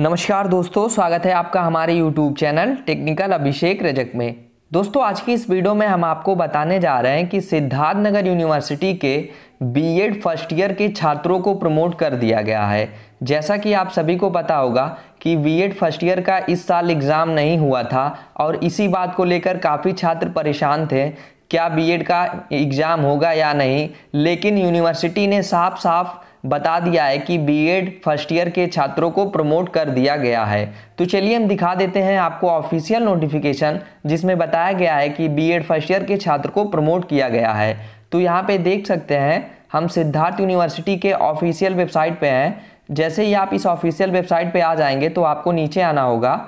नमस्कार दोस्तों स्वागत है आपका हमारे YouTube channel technical Abhishek Rajak में दोस्तों आज की इस वीडियो में हम आपको बताने जा रहे हैं कि सिद्धार्थ नगर यूनिवर्सिटी के बीएड फर्स्ट ईयर के छात्रों को प्रमोट कर दिया गया है जैसा कि आप सभी को पता होगा कि बीएड फर्स्ट ईयर का इस साल एग्ज़ाम नहीं हुआ था और इसी बात को लेकर काफ़ी छात्र परेशान थे क्या बीएड का एग्ज़ाम होगा या नहीं लेकिन यूनिवर्सिटी ने साफ साफ बता दिया है कि बीएड फर्स्ट ईयर के छात्रों को प्रमोट कर दिया गया है तो चलिए हम दिखा देते हैं आपको ऑफिशियल नोटिफिकेशन जिसमें बताया गया है कि बीएड फर्स्ट ईयर के छात्र को प्रमोट किया गया है तो यहाँ पे देख सकते हैं हम सिद्धार्थ यूनिवर्सिटी के ऑफिशियल वेबसाइट पे हैं जैसे ही आप इस ऑफिशियल वेबसाइट पे आ जाएंगे तो आपको नीचे आना होगा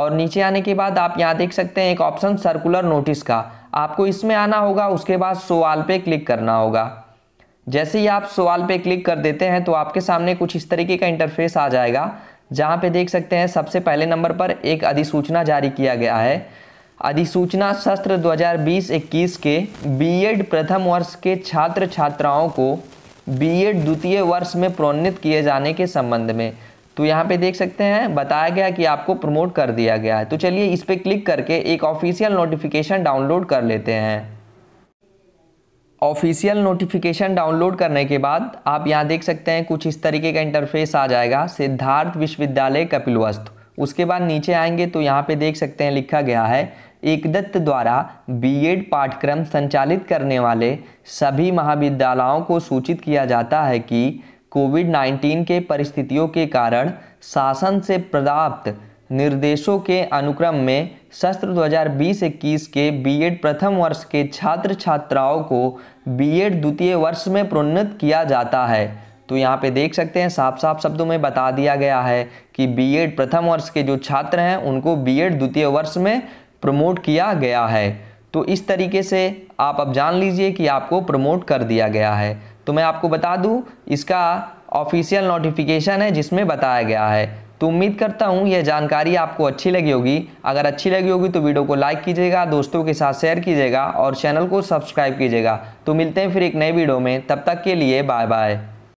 और नीचे आने के बाद आप यहाँ देख सकते हैं एक ऑप्शन सर्कुलर नोटिस का आपको इसमें आना होगा उसके बाद सोवाल पे क्लिक करना होगा जैसे ही आप सवाल पे क्लिक कर देते हैं तो आपके सामने कुछ इस तरीके का इंटरफेस आ जाएगा जहाँ पे देख सकते हैं सबसे पहले नंबर पर एक अधिसूचना जारी किया गया है अधिसूचना सत्र 2020-21 के बीएड e प्रथम वर्ष के छात्र छात्राओं को बीएड e द्वितीय वर्ष में प्रोन्नत किए जाने के संबंध में तो यहाँ पे देख सकते हैं बताया गया कि आपको प्रमोट कर दिया गया है तो चलिए इस पर क्लिक करके एक ऑफिशियल नोटिफिकेशन डाउनलोड कर लेते हैं ऑफिशियल नोटिफिकेशन डाउनलोड करने के बाद आप यहाँ देख सकते हैं कुछ इस तरीके का इंटरफेस आ जाएगा सिद्धार्थ विश्वविद्यालय कपिलवस्तु उसके बाद नीचे आएंगे तो यहाँ पे देख सकते हैं लिखा गया है एकदत्त द्वारा बीएड पाठ्यक्रम संचालित करने वाले सभी महाविद्यालयों को सूचित किया जाता है कि कोविड 19 के परिस्थितियों के कारण शासन से प्राप्त निर्देशों के अनुक्रम में सत्र 2020-21 के बीएड प्रथम वर्ष के छात्र छात्राओं को बीएड द्वितीय वर्ष में प्रोन्नत किया जाता है तो यहाँ पे देख सकते हैं साफ साफ शब्दों में बता दिया गया है कि बीएड प्रथम वर्ष के जो छात्र हैं उनको बीएड द्वितीय वर्ष में प्रमोट किया गया है तो इस तरीके से आप अब जान लीजिए कि आपको प्रमोट कर दिया गया है तो मैं आपको बता दूँ इसका ऑफिशियल नोटिफिकेशन है जिसमें बताया गया है तो उम्मीद करता हूँ यह जानकारी आपको अच्छी लगी होगी अगर अच्छी लगी होगी तो वीडियो को लाइक कीजिएगा दोस्तों के साथ शेयर कीजिएगा और चैनल को सब्सक्राइब कीजिएगा तो मिलते हैं फिर एक नए वीडियो में तब तक के लिए बाय बाय